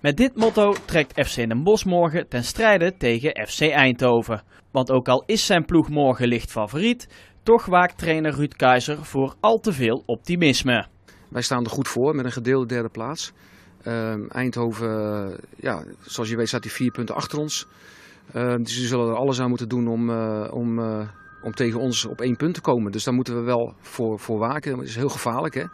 Met dit motto trekt FC Den Bosch morgen ten strijde tegen FC Eindhoven. Want ook al is zijn ploeg morgen licht favoriet, toch waakt trainer Ruud Keizer voor al te veel optimisme. Wij staan er goed voor met een gedeelde derde plaats. Ehm, Eindhoven, eh, ja, zoals je weet, staat hij vier punten achter ons. Ehm, dus ze zullen er alles aan moeten doen om, eh, om, eh, om tegen ons op één punt te komen. Dus daar moeten we wel voor, voor waken. Het is heel gevaarlijk. Hè?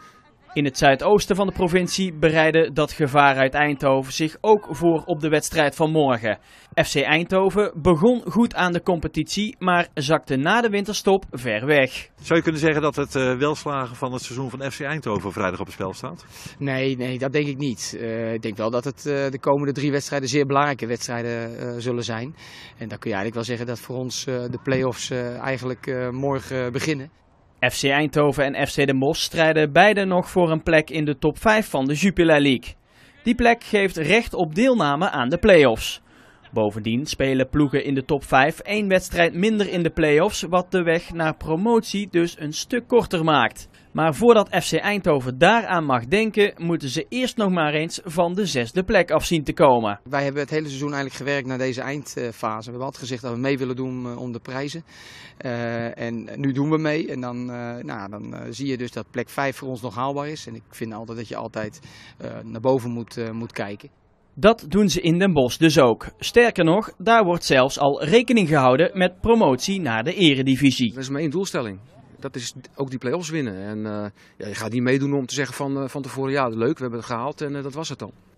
In het zuidoosten van de provincie bereidde dat gevaar uit Eindhoven zich ook voor op de wedstrijd van morgen. FC Eindhoven begon goed aan de competitie, maar zakte na de winterstop ver weg. Zou je kunnen zeggen dat het eh, welslagen van het seizoen van FC Eindhoven vrijdag op het spel staat? Nee, nee dat denk ik niet. Eh, ik denk wel dat het eh, de komende drie wedstrijden zeer belangrijke wedstrijden zullen zijn. En dan kun je eigenlijk wel zeggen dat voor ons de play-offs eigenlijk morgen beginnen. FC Eindhoven en FC Den Mos strijden beide nog voor een plek in de top 5 van de Jupiler League. Die plek geeft recht op deelname aan de play-offs. Bovendien spelen ploegen in de top 5 één wedstrijd minder in de play-offs, wat de weg naar promotie dus een stuk korter maakt. Maar voordat FC Eindhoven daaraan mag denken, moeten ze eerst nog maar eens van de zesde plek afzien te komen. Wij hebben het hele seizoen eigenlijk gewerkt naar deze eindfase. We hebben altijd gezegd dat we mee willen doen eh, om de prijzen. Eh, en nu doen we mee. En dan, eh, nou, dan zie je dus dat plek 5 voor ons nog haalbaar is. En ik vind altijd dat je altijd naar boven moet, moet kijken. Dat doen ze in Den Bosch dus ook. Sterker nog, daar wordt zelfs al rekening gehouden met promotie naar de eredivisie. Dat is mijn doelstelling. Dat is ook die play-offs winnen. En eh, ja, je gaat niet meedoen om te zeggen van, eh, van tevoren, ja leuk, we hebben het gehaald en eh, dat was het dan.